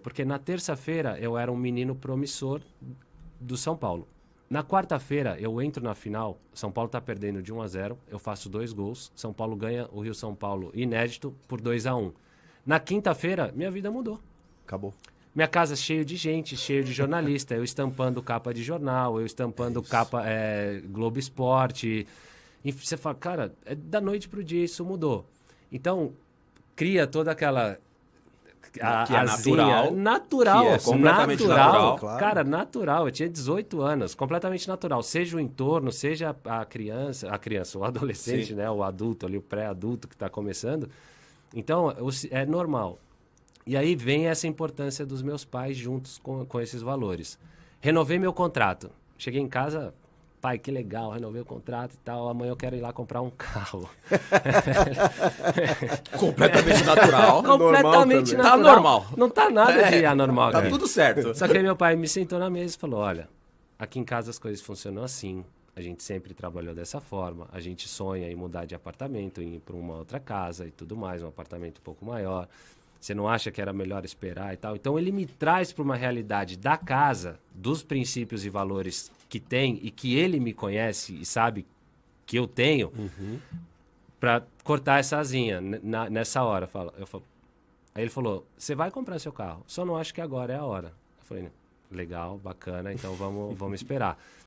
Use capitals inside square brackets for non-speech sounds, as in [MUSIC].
Porque na terça-feira eu era um menino promissor do São Paulo. Na quarta-feira eu entro na final, São Paulo está perdendo de 1 a 0, eu faço dois gols, São Paulo ganha o Rio São Paulo inédito por 2 a 1. Na quinta-feira minha vida mudou. Acabou. Minha casa é cheia de gente, cheio de jornalista, eu estampando capa de jornal, eu estampando é capa é, Globo Esporte. E você fala, cara, é da noite pro dia isso mudou. Então, cria toda aquela a, é, que é natural. Natural, que é completamente natural. natural claro. Cara, natural. Eu tinha 18 anos, completamente natural. Seja o entorno, seja a criança, a criança, o adolescente, Sim. né? O adulto ali, o pré-adulto que está começando. Então, é normal. E aí vem essa importância dos meus pais juntos com, com esses valores. Renovei meu contrato. Cheguei em casa, pai, que legal, renovei o contrato e tal, amanhã eu quero ir lá comprar um carro. [LAUGHS] Completamente natural. Completamente natural. Tá normal. Não tá nada é, de anormal. Tá cara. É. tudo certo. Só que aí meu pai me sentou na mesa e falou, olha, aqui em casa as coisas funcionam assim, a gente sempre trabalhou dessa forma, a gente sonha em mudar de apartamento, em ir para uma outra casa e tudo mais, um apartamento um pouco maior. Você não acha que era melhor esperar e tal? Então ele me traz para uma realidade da casa dos princípios e valores que tem e que ele me conhece e sabe que eu tenho, uhum. para cortar essa asinha na, nessa hora. falo eu falo, aí ele falou: Você vai comprar seu carro, só não acho que agora é a hora. Eu falei: Legal, bacana, então vamos, vamos esperar.